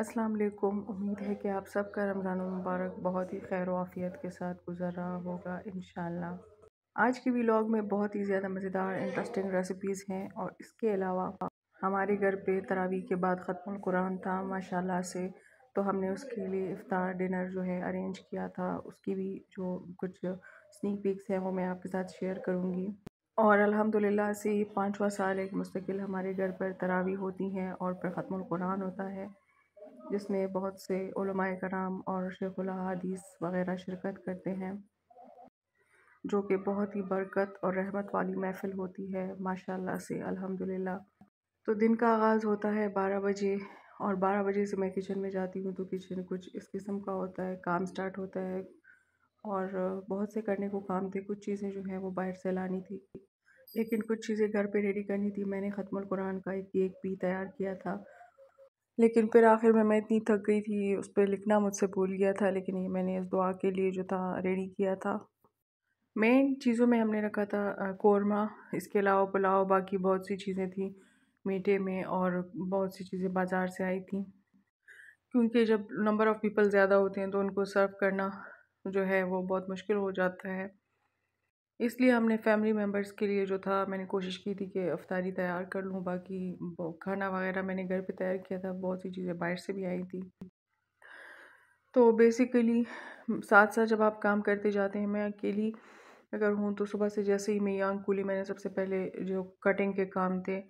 अस्सलाम वालेकुम उम्मीद है कि आप सबका रमज़ान मुबारक बहुत ही खैर वाफ़ियत के साथ गुजर रहा होगा इन आज की व्लॉग में बहुत ही ज़्यादा मज़ेदार इंटरेस्टिंग रेसिपीज़ हैं और इसके अलावा हमारे घर पे तरावी के बाद ख़त्म कुरान था माशाल्लाह से तो हमने उसके लिए इफ़ार डिनर जो है अरेंज किया था उसकी भी जो कुछ स्नीक पिक्स हैं वो मैं आपके साथ शेयर करूँगी और अल्हम्दुलिल्लाह से पाँचवा साल एक मुस्तकिल हमारे घर पर तरावी होती हैं और फिर ख़त्म कुरान होता है जिसमें बहुत से कराम और शेखुल हदीस वगैरह शिरकत करते हैं जो कि बहुत ही बरकत और रहमत वाली महफ़िल होती है माशाल्लाह से अल्हम्दुलिल्लाह तो दिन का आगाज़ होता है बारह बजे और बारह बजे से मैं किचन में जाती हूँ तो किचन कुछ इस किस्म का होता है काम स्टार्ट होता है और बहुत से करने को काम थे कुछ चीज़ें जो हैं वो बाहर से लानी थी लेकिन कुछ चीज़ें घर पे रेडी करनी थी मैंने ख़त्म कुरान का एक केक भी तैयार किया था लेकिन फिर आखिर में मैं इतनी थक गई थी उस पर लिखना मुझसे भूल गया था लेकिन ये मैंने इस दुआ के लिए जो था रेडी किया था मेन चीज़ों में हमने रखा था कौरमा इसके अलावा पुलाव बाकी बहुत सी चीज़ें थी मीठे में और बहुत सी चीज़ें बाज़ार से आई थी क्योंकि जब नंबर ऑफ़ पीपल ज़्यादा होते हैं तो उनको सर्व करना जो है वो बहुत मुश्किल हो जाता है इसलिए हमने फैमिली मेम्बर्स के लिए जो था मैंने कोशिश की थी कि अफ्तारी तैयार कर लूँ बाकी खाना वगैरह मैंने घर पे तैयार किया था बहुत सी चीज़ें बाहर से भी आई थी तो बेसिकली साथ साथ जब आप काम करते जाते हैं मैं अकेली अगर हूँ तो सुबह से जैसे ही मैं यंग कूली मैंने सबसे पहले जो कटिंग के काम थे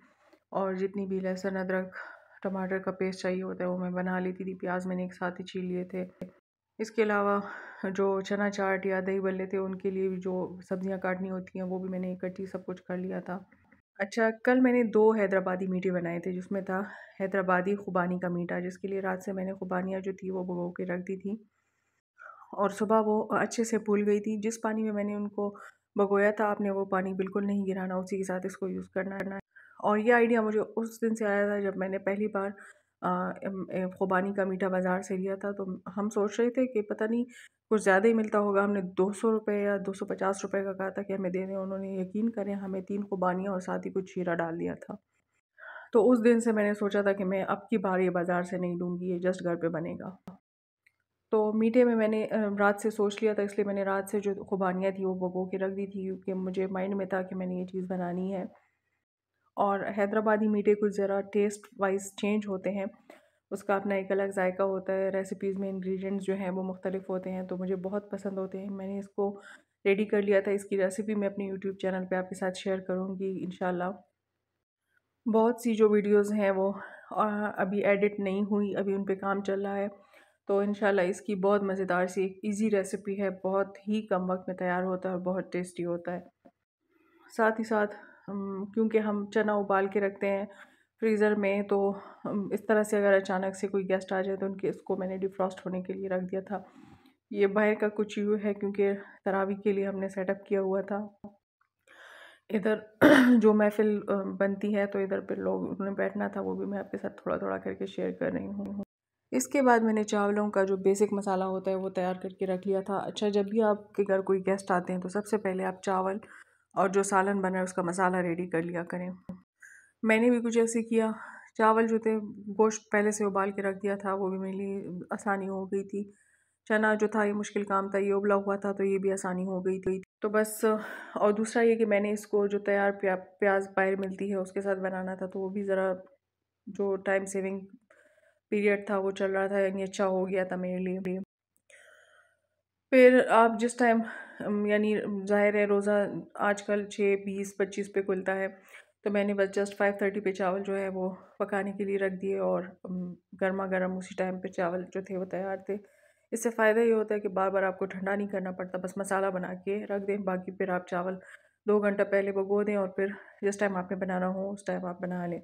और जितनी भी लहसुन अदरक टमाटर का पेस्ट चाहिए होता है वो मैं बना लेती थी प्याज मैंने एक साथ ही छील लिए थे इसके अलावा जो चना चाट या दही बल्ले थे उनके लिए भी जो सब्ज़ियाँ काटनी होती हैं वो भी मैंने इकट्ठी सब कुछ कर लिया था अच्छा कल मैंने दो हैदराबादी मीठे बनाए थे जिसमें था हैदराबादी खुबानी का मीठा जिसके लिए रात से मैंने खुबानियाँ जो थी वो भगो के रख दी थी और सुबह वो अच्छे से फूल गई थी जिस पानी में मैंने उनको भगोया था आपने वो पानी बिल्कुल नहीं गिराना उसी के साथ इसको यूज़ करना है और ये आइडिया मुझे उस दिन से आया था जब मैंने पहली बार ख़ुबानी का मीठा बाज़ार से लिया था तो हम सोच रहे थे कि पता नहीं कुछ ज़्यादा ही मिलता होगा हमने दो सौ रुपये या दो सौ पचास रुपये का कहा था कि हमें दे दें उन्होंने यकीन करें हमें तीन ख़ुबानियाँ और साथ ही कुछ शीरा डाल दिया था तो उस दिन से मैंने सोचा था कि मैं अब की बार ये बाज़ार से नहीं लूँगी ये जस्ट घर पर बनेगा तो मीठे में मैंने रात से सोच लिया था इसलिए मैंने रात से जो खुबानियाँ थी वो भगो के रख दी थी क्योंकि मुझे माइंड में था कि मैंने ये चीज़ बनानी है और हैदराबादी मीठे कुछ ज़रा टेस्ट वाइज चेंज होते हैं उसका अपना एक अलग जायका होता है रेसिपीज़ में इंग्रेडिएंट्स जो हैं वो मुख्तलिफ होते हैं तो मुझे बहुत पसंद होते हैं मैंने इसको रेडी कर लिया था इसकी रेसिपी मैं अपने यूट्यूब चैनल पे आपके साथ शेयर करूँगी इन बहुत सी जो वीडियोज़ हैं वो अभी एडिट नहीं हुई अभी उन पर काम चल रहा है तो इन इसकी बहुत मज़ेदार सी एक ईजी रेसिपी है बहुत ही कम वक्त में तैयार होता है और बहुत टेस्टी होता है साथ ही साथ क्योंकि हम चना उबाल के रखते हैं फ्रीज़र में तो इस तरह से अगर अचानक से कोई गेस्ट आ जाए तो उनके इसको मैंने डिफ्रॉस्ट होने के लिए रख दिया था ये बाहर का कुछ यू है क्योंकि तरावी के लिए हमने सेटअप किया हुआ था इधर जो महफिल बनती है तो इधर पर लोग उन्होंने बैठना था वो भी मैं आपके साथ थोड़ा थोड़ा करके शेयर कर रही हूँ इसके बाद मैंने चावलों का जो बेसिक मसाला होता है वो तैयार करके रख लिया था अच्छा जब भी आपके घर कोई गेस्ट आते हैं तो सबसे पहले आप चावल और जो सालन बना है उसका मसाला रेडी कर लिया करें मैंने भी कुछ ऐसे किया चावल जो थे गोश्त पहले से उबाल के रख दिया था वो भी मेरे लिए आसानी हो गई थी चना जो था ये मुश्किल काम था ये उबला हुआ था तो ये भी आसानी हो गई थी तो बस और दूसरा ये कि मैंने इसको जो तैयार प्या, प्याज पायर मिलती है उसके साथ बनाना था तो वो भी ज़रा जो टाइम सेविंग पीरियड था वो चल रहा था यानी अच्छा हो गया था मेरे लिए फिर आप जिस टाइम यानी ज़ाहिर है रोज़ा आजकल छः बीस पच्चीस पे खुलता है तो मैंने बस जस्ट फाइव थर्टी पे चावल जो है वो पकाने के लिए रख दिए और गर्मा गर्म उसी टाइम पे चावल जो थे वो तैयार थे इससे फ़ायदा ये होता है कि बार बार आपको ठंडा नहीं करना पड़ता बस मसाला बना के रख दें बाकी फिर आप चावल दो घंटा पहले भगो दें और फिर जिस टाइम आपने बनाना हो उस टाइम आप बना लें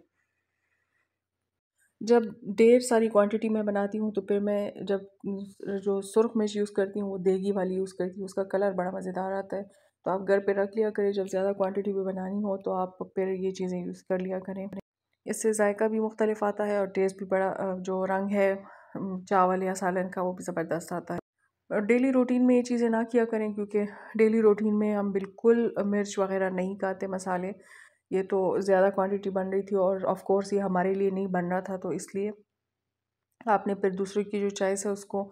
जब ढेर सारी क्वांटिटी में बनाती हूँ तो फिर मैं जब जो सुर्ख मिर्च यूज़ करती हूँ वो देगी वाली यूज़ करती हूँ उसका कलर बड़ा मज़ेदार आता है तो आप घर पे रख लिया करें जब ज़्यादा क्वांटिटी में बनानी हो तो आप फिर ये चीज़ें यूज़ कर लिया करें इससे जायका भी मुख्तलिफ आता है और टेस्ट भी बड़ा जो रंग है चावल या सालन का वो भी ज़बरदस्त आता है और डेली रूटीन में ये चीज़ें ना किया करें क्योंकि डेली रूटीन में हम बिल्कुल मिर्च वगैरह नहीं खाते मसाले ये तो ज़्यादा क्वांटिटी बन रही थी और ऑफ़ कोर्स ये हमारे लिए नहीं बन रहा था तो इसलिए आपने फिर दूसरों की जो चॉइस है उसको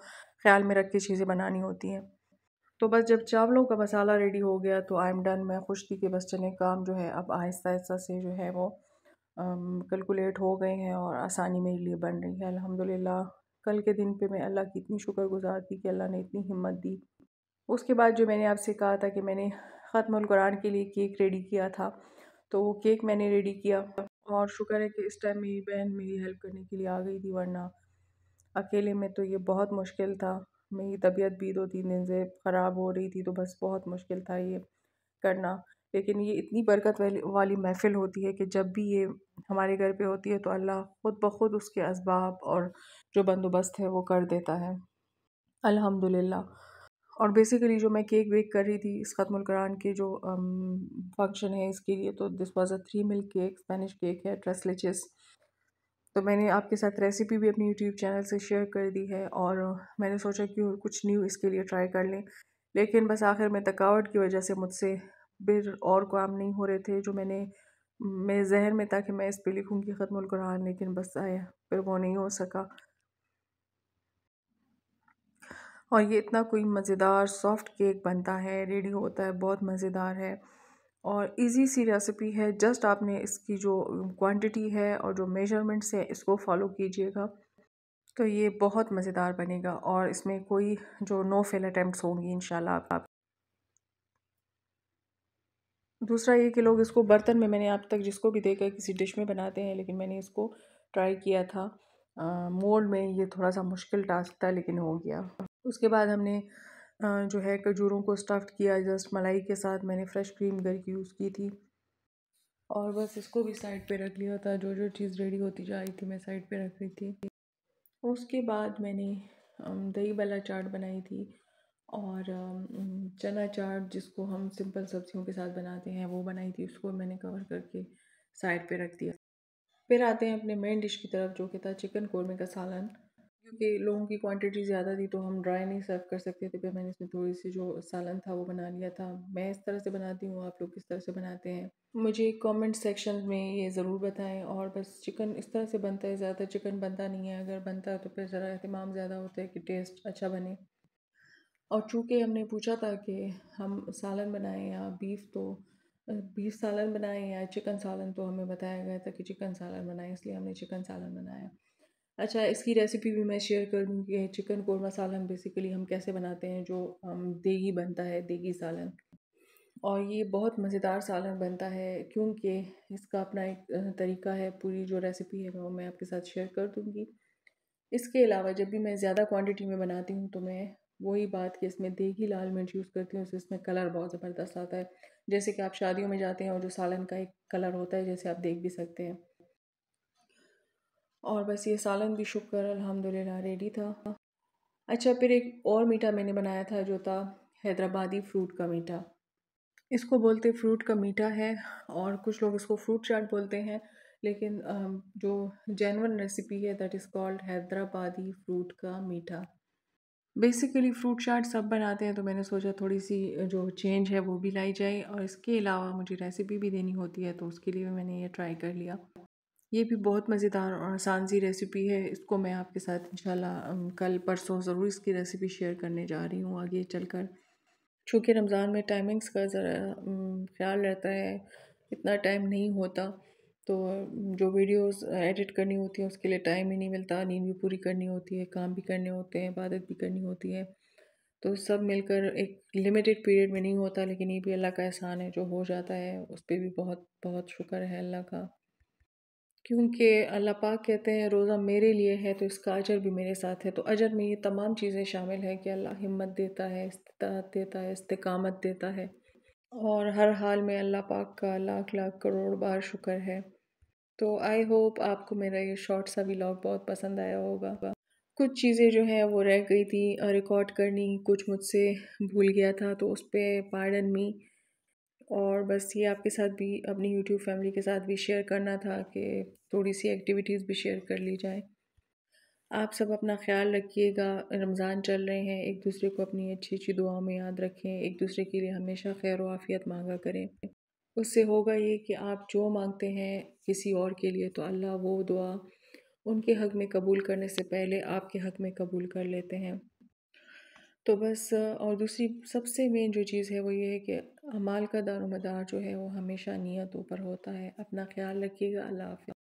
ख्याल में रख के चीज़ें बनानी होती हैं तो बस जब चावलों का मसाला रेडी हो गया तो आई एम डन मैं खुश थी कि बस चले काम जो है अब आहिस्ता आहिस्ता से जो है वो कैलकुलेट हो गए हैं और आसानी मेरे लिए बन रही है अल्हम्दुलिल्लाह कल के दिन पे मैं अल्लाह की इतनी शुक्रगुजार थी कि अल्लाह ने इतनी हिम्मत दी उसके बाद जो मैंने आपसे कहा था कि मैंने ख़त्म कुरान के लिए केक रेडी किया था तो वो केक मैंने रेडी किया और शुक्र है कि इस टाइम मेरी बहन मेरी हेल्प करने के लिए आ गई थी वरना अकेले में तो ये बहुत मुश्किल था मेरी तबीयत भी दो तीन दिन से ख़राब हो रही थी तो बस बहुत मुश्किल था ये करना लेकिन ये इतनी बरकत वाली वाली महफ़िल होती है कि जब भी ये हमारे घर पे होती है तो अल्लाह ख़ुद ब खुद उसके इसबाब और जो बंदोबस्त है वो कर देता है अल्हम्दुलिल्लाह और बेसिकली जो मैं केक बेक कर रही थी इस ख़त्मकुरान के जो फंक्शन है इसके लिए तो this was a three milk cake Spanish cake है ट्रेसलिचिस तो मैंने आपके साथ रेसिपी भी अपने यूट्यूब चैनल से शेयर कर दी है और मैंने सोचा कि कुछ न्यू इसके लिए ट्राई कर लें लेकिन बस आखिर में थकावट की वजह से मुझसे फिर और काम नहीं हो रहे थे जो मैंने मेरे जहन में था कि मैं इस पर लिखूँगी खत्म कुरान लेकिन बस आया फिर वो नहीं हो सका और ये इतना कोई मज़ेदार सॉफ्ट केक बनता है रेडी होता है बहुत मज़ेदार है और इजी सी रेसिपी है जस्ट आपने इसकी जो क्वांटिटी है और जो मेजरमेंट्स है इसको फॉलो कीजिएगा तो ये बहुत मज़ेदार बनेगा और इसमें कोई जो नो फेल अटैम्प्ट होंगी इन आप दूसरा ये कि लोग इसको बर्तन में मैंने आप तक जिसको भी देखा किसी डिश में बनाते हैं लेकिन मैंने इसको ट्राई किया था मोल्ड में ये थोड़ा सा मुश्किल टास्क था लेकिन हो गया उसके बाद हमने जो है खजूरों को स्टफ़्ड किया जस्ट मलाई के साथ मैंने फ़्रेश क्रीम की यूज़ की थी और बस इसको भी साइड पे रख लिया था जो जो चीज़ रेडी होती जा रही थी मैं साइड पे रख रही थी उसके बाद मैंने दही वाला चाट बनाई थी और चना चाट जिसको हम सिंपल सब्जियों के साथ बनाते हैं वो बनाई थी उसको मैंने कवर करके साइड पे रख दिया फिर आते हैं अपने मेन डिश की तरफ जो कि था चिकन कौरमे का सालन क्योंकि लोगों की क्वांटिटी ज़्यादा थी तो हम ड्राई नहीं सर्व कर सकते थे फिर मैंने इसमें थोड़ी सी जो सालन था वो बना लिया था मैं इस तरह से बनाती हूँ आप लोग किस तरह से बनाते हैं मुझे कमेंट सेक्शन में ये ज़रूर बताएं और बस चिकन इस तरह से बनता है ज़्यादा चिकन बनता नहीं है अगर बनता है तो फिर ज़रा अहतमाम ज़्यादा होता है कि टेस्ट अच्छा बने और चूँकि हमने पूछा था कि हम सालन बनाएँ या बीफ तो बीफ सालन बनाएँ या चिकन सालन तो हमें बताया गया था कि चिकन सालन बनाएं इसलिए हमने चिकन सालन बनाया अच्छा इसकी रेसिपी भी मैं शेयर कर दूँगी चिकन कोरमा सालन बेसिकली हम कैसे बनाते हैं जो हम देगी बनता है देगी सालन और ये बहुत मज़ेदार सालन बनता है क्योंकि इसका अपना एक तरीका है पूरी जो रेसिपी है वो मैं आपके साथ शेयर कर दूँगी इसके अलावा जब भी मैं ज़्यादा क्वान्टिटी में बनाती हूँ तो मैं वही बात कि इसमें देगी लाल मिर्च यूज़ करती हूँ इसमें कलर बहुत ज़बरदस्त आता है जैसे कि आप शादियों में जाते हैं और जो सालन का एक कलर होता है जैसे आप देख भी सकते हैं और बस ये सालन भी शुक्र अल्हम्दुलिल्लाह रेडी था अच्छा फिर एक और मीठा मैंने बनाया था जो था हैदराबादी फ्रूट का मीठा इसको बोलते फ्रूट का मीठा है और कुछ लोग इसको फ्रूट चाट बोलते हैं लेकिन जो जेनवन रेसिपी है that is called Hyderabadi fruit का मीठा बेसिकली फ्रूट चाट सब बनाते हैं तो मैंने सोचा थोड़ी सी जो चेंज है वो भी लाई जाए और इसके अलावा मुझे रेसिपी भी देनी होती है तो उसके लिए मैंने ये ट्राई कर लिया ये भी बहुत मज़ेदार और आसान सी रेसिपी है इसको मैं आपके साथ इंशाल्लाह कल परसों ज़रूर इसकी रेसिपी शेयर करने जा रही हूँ आगे चलकर चूँकि रमज़ान में टाइमिंग्स का ज़रा ख्याल रहता है इतना टाइम नहीं होता तो जो वीडियोस एडिट करनी होती हैं उसके लिए टाइम ही नहीं मिलता नींद भी पूरी करनी होती है काम भी करने होते हैं इबादत भी करनी होती है तो सब मिलकर एक लिमिटेड पीरियड में नहीं होता लेकिन ये भी अल्लाह का एहसान है जो हो जाता है उस पर भी बहुत बहुत शुक्र है अल्लाह का क्योंकि अल्लाह पाक कहते हैं रोज़ा मेरे लिए है तो इसका अजर भी मेरे साथ है तो अजर में ये तमाम चीज़ें शामिल हैं कि अल्लाह हिम्मत देता है इस्तात देता है इस्तकामत देता है और हर हाल में अल्लाह पाक का लाख लाख करोड़ बार शुक्र है तो आई होप आपको मेरा ये शॉर्ट सा व्लॉग बहुत पसंद आया होगा कुछ चीज़ें जो हैं वो रह गई थी रिकॉर्ड करनी कुछ मुझसे भूल गया था तो उस पर पार्डन मी और बस ये आपके साथ भी अपनी यूट्यूब फैमिली के साथ भी शेयर करना था कि थोड़ी सी एक्टिविटीज़ भी शेयर कर ली जाए आप सब अपना ख्याल रखिएगा रमज़ान चल रहे हैं एक दूसरे को अपनी अच्छी अच्छी दुआओं में याद रखें एक दूसरे के लिए हमेशा खैर आफ़ियत मांगा करें उससे होगा ये कि आप जो मांगते हैं किसी और के लिए तो अल्लाह वो दुआ उनके हक़ में कबूल करने से पहले आपके हक़ में कबूल कर लेते हैं तो बस और दूसरी सबसे मेन जो चीज़ है वो ये है कि अमाल का दारोमदार जो है वो हमेशा नियतों पर होता है अपना ख्याल रखिएगा अल्लाह हाफि